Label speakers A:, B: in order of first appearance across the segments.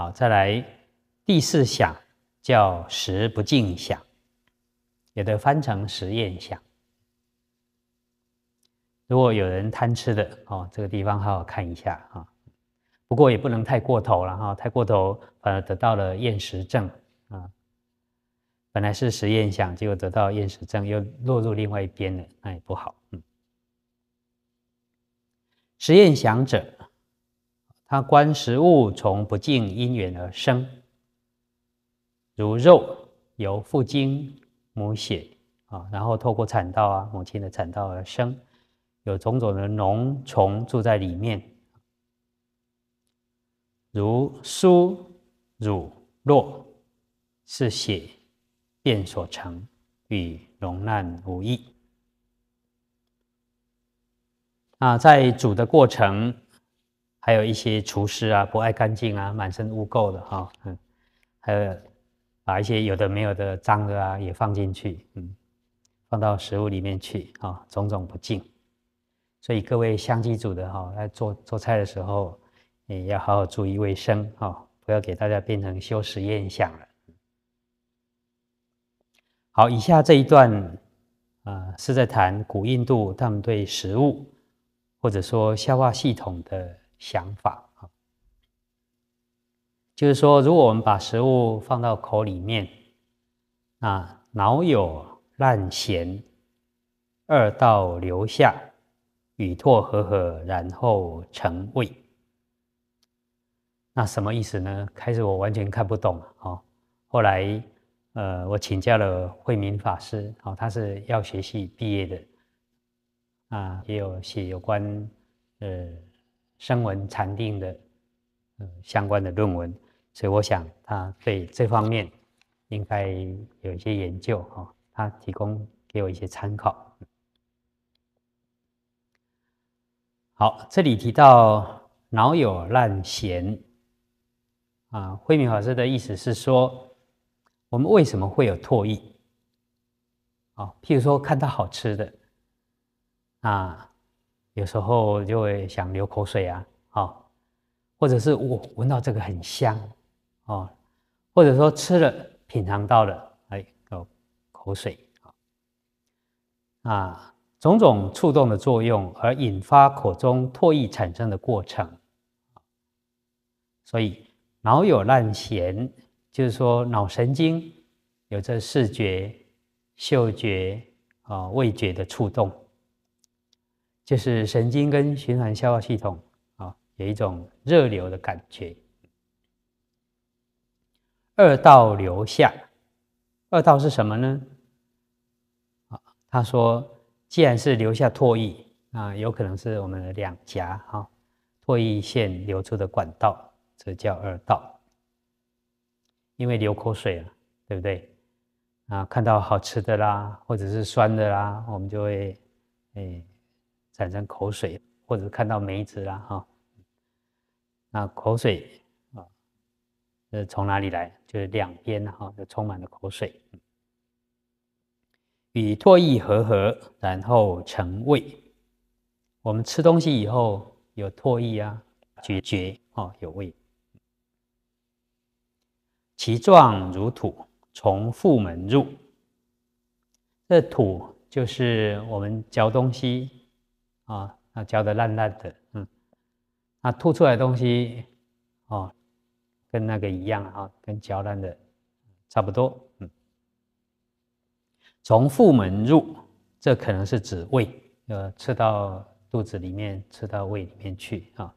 A: 好，再来第四想叫食不净想，也得翻成食验想。如果有人贪吃的，哦，这个地方好好看一下啊。不过也不能太过头了哈，太过头，呃，得到了厌食症啊。本来是食验想，结果得到厌食症，又落入另外一边了，那也不好。嗯，食验想者。他观食物从不净因缘而生，如肉由父精母血啊，然后透过产道啊，母亲的产道而生，有种种的脓虫住在里面，如酥乳酪是血便所成，与脓烂无异啊，在煮的过程。还有一些厨师啊，不爱干净啊，满身污垢的哈，嗯，还有把一些有的没有的脏的啊，也放进去，嗯，放到食物里面去啊，种种不净，所以各位香气组的哈，在做做菜的时候，也要好好注意卫生哈，不要给大家变成修食厌想了。好，以下这一段啊，是在谈古印度他们对食物或者说消化系统的。想法啊，就是说，如果我们把食物放到口里面，啊，脑有烂涎，二道留下，与唾合合，然后成味。那什么意思呢？开始我完全看不懂啊。后来，呃，我请教了慧明法师，啊，他是药学系毕业的，啊，也有写有关，呃。声闻禅定的，相关的论文，所以我想他对这方面应该有一些研究哈，他提供给我一些参考。好，这里提到脑有烂涎，啊，慧明法师的意思是说，我们为什么会有唾液？啊，譬如说看到好吃的，啊。有时候就会想流口水啊，哦，或者是我闻到这个很香哦，或者说吃了品尝到了，哎，有口水啊，啊，种种触动的作用而引发口中唾液产生的过程。所以脑有烂弦，就是说脑神经有着视觉、嗅觉啊味觉的触动。就是神经跟循环消化系统啊，有一种热流的感觉。二道流下，二道是什么呢？啊，他说，既然是留下唾液，啊，有可能是我们的两颊哈，唾液腺流出的管道，这叫二道。因为流口水了，对不对？啊，看到好吃的啦，或者是酸的啦，我们就会，哎。产生口水，或者看到梅子啦，哈，那口水啊，是从哪里来？就是两边哈，就充满了口水。与唾液合合，然后成胃。我们吃东西以后有唾液啊，咀嚼哦，有胃。其状如土，从腹门入。这土就是我们嚼东西。啊，那嚼的烂烂的，嗯，那吐出来东西哦，跟那个一样啊，跟嚼烂的差不多，嗯。从腹门入，这可能是指胃，呃，吃到肚子里面，吃到胃里面去啊。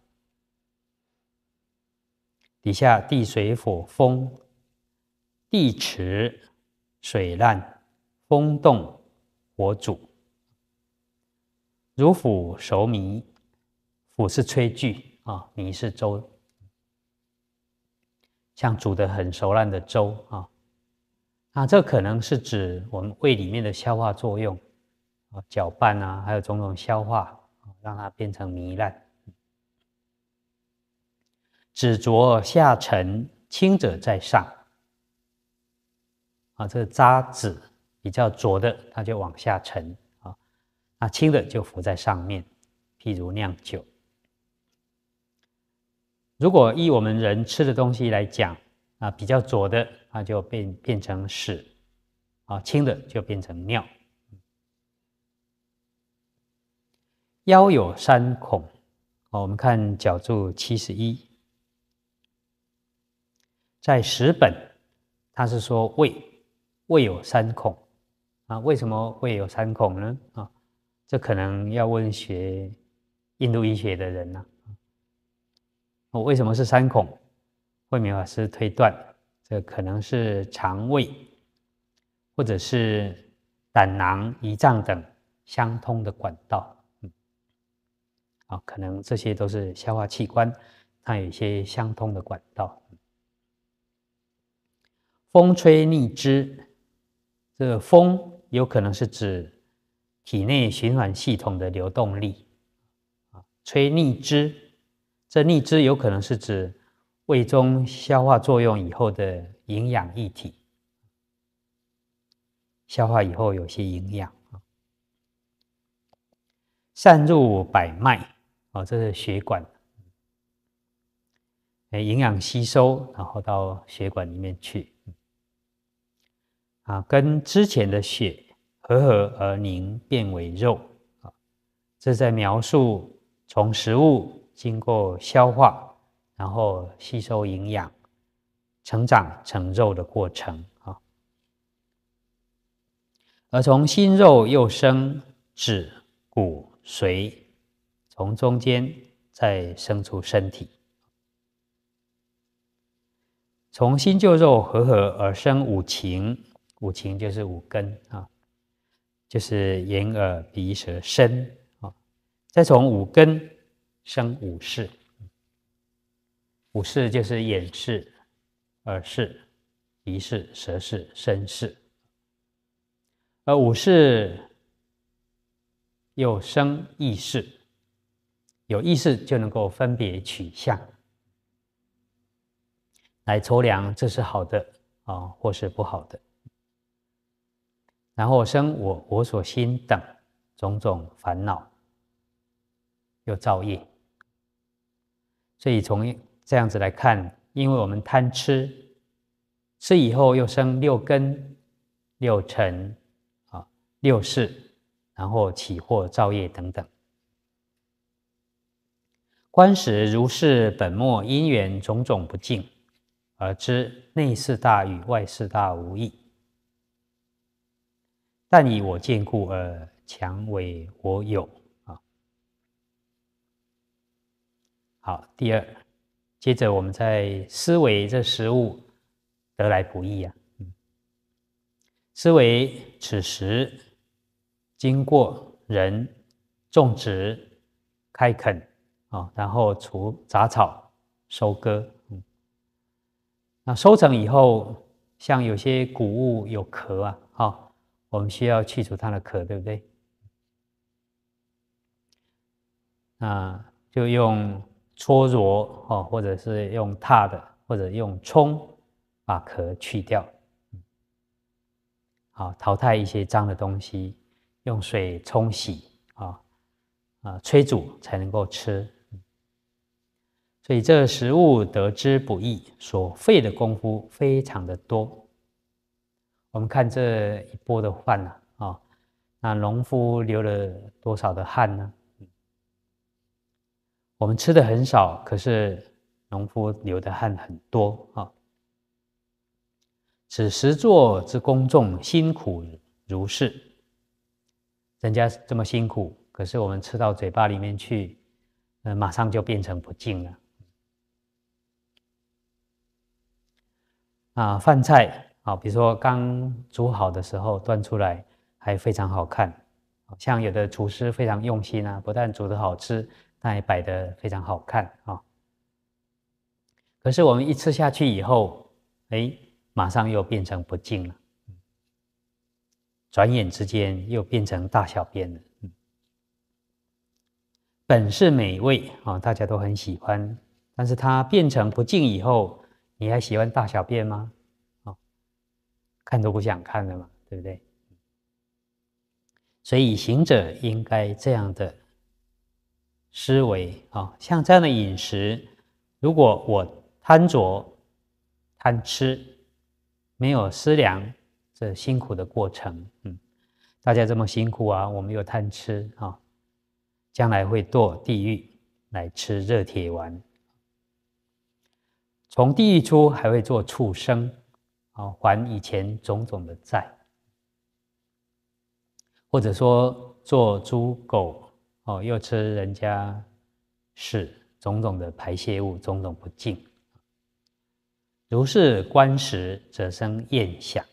A: 底下地水火风，地池水烂，风动火煮。如釜熟糜，釜是炊具啊，糜是粥，像煮的很熟烂的粥啊。那这可能是指我们胃里面的消化作用啊，搅拌啊，还有种种消化，让它变成糜烂。滓浊下沉，轻者在上啊，这个渣子比较浊的，它就往下沉。那轻的就浮在上面，譬如酿酒。如果依我们人吃的东西来讲，啊，比较浊的，啊就变变成屎；，啊，轻的就变成尿。腰有三孔，啊，我们看脚注七十一，在十本，他是说胃，胃有三孔。啊，为什么胃有三孔呢？啊？这可能要问学印度医学的人了。我为什么是三孔？慧明法师推断，这可能是肠胃或者是胆囊、胰脏等相通的管道。好，可能这些都是消化器官，它有一些相通的管道。风吹逆枝，这个风有可能是指。体内循环系统的流动力啊，吹逆汁，这逆汁有可能是指胃中消化作用以后的营养液体，消化以后有些营养啊，散入百脉哦，这是血管，哎，营养吸收，然后到血管里面去啊，跟之前的血。合合而凝，变为肉啊！这在描述从食物经过消化，然后吸收营养，成长成肉的过程啊。而从新肉又生指骨髓，从中间再生出身体。从新旧肉合合而生五情，五情就是五根啊。就是眼、耳、鼻、舌、身，啊，再从五根生五识，五识就是眼识、耳识、鼻识、舌识、身识，而五识又生意识，有意识就能够分别取向，来筹量这是好的啊，或是不好的。然后生我我所心等种种烦恼，又造业。所以从这样子来看，因为我们贪吃，吃以后又生六根、六尘、啊六事，然后起惑造业等等。观时如是本末因缘种种不尽，而知内四大与外四大无异。但以我见故，而强为我有啊。好，第二，接着我们在思维这食物得来不易啊。嗯，思维此时经过人种植、开垦啊，然后除杂草、收割。嗯，那收成以后，像有些谷物有壳啊，好。我们需要去除它的壳，对不对？啊，就用搓揉哦，或者是用踏的，或者用冲，把壳去掉，好，淘汰一些脏的东西，用水冲洗啊，啊，催煮才能够吃。所以这食物得之不易，所费的功夫非常的多。我们看这一波的饭呐，啊，那农夫流了多少的汗呢？我们吃的很少，可是农夫流的汗很多啊。此时作之工众辛苦如是，人家这么辛苦，可是我们吃到嘴巴里面去，那马上就变成不净了。啊，饭菜。好，比如说刚煮好的时候端出来还非常好看，像有的厨师非常用心啊，不但煮的好吃，他还摆的非常好看啊。可是我们一吃下去以后，哎，马上又变成不净了，转眼之间又变成大小便了。嗯，本是美味啊，大家都很喜欢，但是它变成不净以后，你还喜欢大小便吗？看都不想看了嘛，对不对？所以行者应该这样的思维啊，像这样的饮食，如果我贪着贪吃，没有思量这辛苦的过程，嗯，大家这么辛苦啊，我们又贪吃啊，将来会堕地狱来吃热铁丸，从地狱出还会做畜生。哦，还以前种种的债，或者说做猪狗哦，又吃人家屎，种种的排泄物，种种不净。如是观食，则生厌想。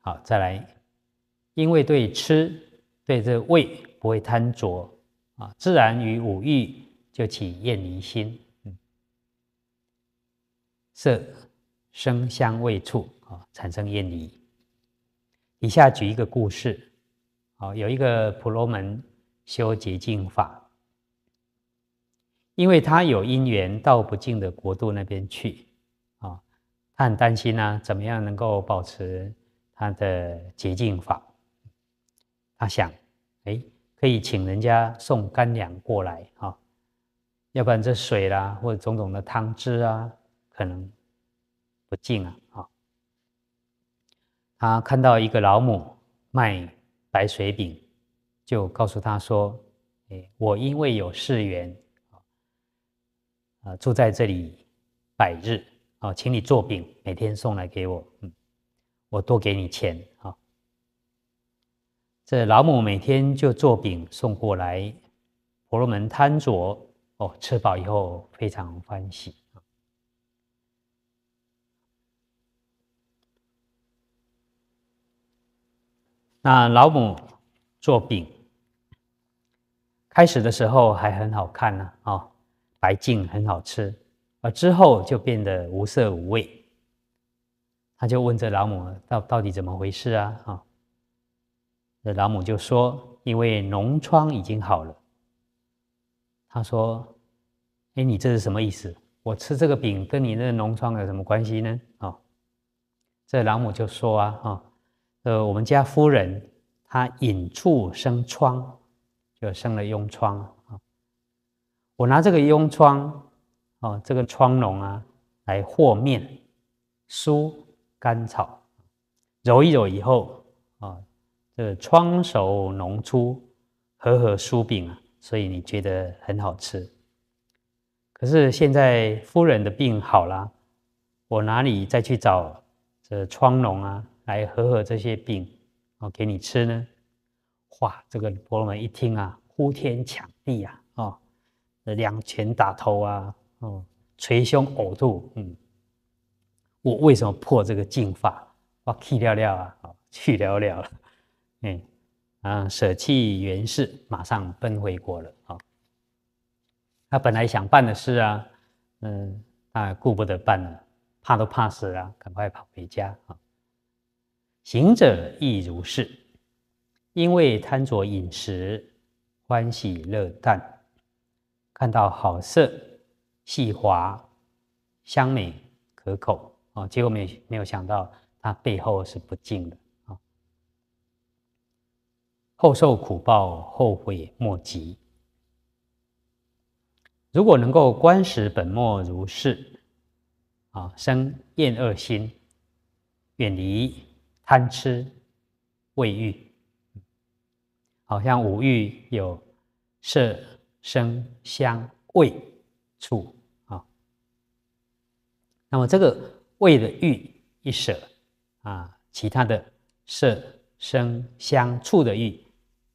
A: 好，再来，因为对吃对这胃不会贪着啊，自然与五欲就起厌离心。色、声、香味、触啊，产生厌离。以下举一个故事，啊，有一个婆罗门修洁净法，因为他有因缘到不净的国度那边去啊，他很担心啊，怎么样能够保持他的洁净法？他想，哎，可以请人家送干粮过来啊，要不然这水啦，或者种种的汤汁啊。可能不敬啊！啊，他看到一个老母卖白水饼，就告诉他说：“哎，我因为有事缘，啊，住在这里百日，哦，请你做饼，每天送来给我，嗯，我多给你钱。”啊，这老母每天就做饼送过来，婆罗门贪着哦，吃饱以后非常欢喜。那老母做饼，开始的时候还很好看呢，啊，白净，很好吃，啊，之后就变得无色无味。他就问这老母到到底怎么回事啊，啊，这老母就说因为脓疮已经好了。他说，哎，你这是什么意思？我吃这个饼跟你那脓疮有什么关系呢？啊，这老母就说啊，啊。呃，我们家夫人她引处生疮，就生了痈疮啊。我拿这个痈疮啊，这个疮脓啊，来和面、酥甘草揉一揉以后啊，这疮熟脓出，和和酥饼啊，所以你觉得很好吃。可是现在夫人的病好了，我哪里再去找这疮脓啊？来和和这些饼哦，给你吃呢。哇，这个婆罗门一听啊，呼天抢地啊，哦，两拳打头啊，哦，捶胸呕吐。嗯，我为什么破这个净法？我去了了啊，去了尿了。哎，啊，舍弃原世，马上奔回国了。啊，他本来想办的事啊，嗯，他顾不得办了，怕都怕死了，赶快跑回家啊。行者亦如是，因为贪着饮食，欢喜乐淡，看到好色、细滑、香美、可口，啊，结果没没有想到，它背后是不净的，啊，后受苦报，后悔莫及。如果能够观识本末如是，啊，生厌恶心，远离。贪吃、畏欲，好像五欲有色、声、香、味、触，啊。那么这个味的欲一舍，啊，其他的色、声、香、触的欲，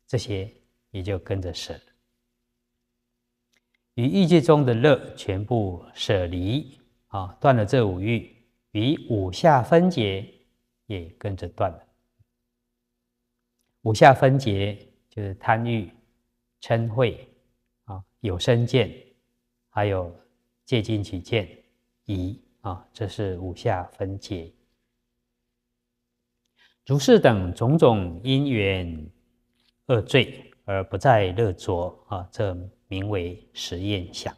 A: 这些也就跟着舍与欲界中的乐全部舍离，啊，断了这五欲，与五下分解也跟着断了。五下分解就是贪欲、嗔恚、啊有身见，还有借禁取见、疑啊，这是五下分解。如是等种种因缘恶罪，而不再乐着啊，这名为实验想。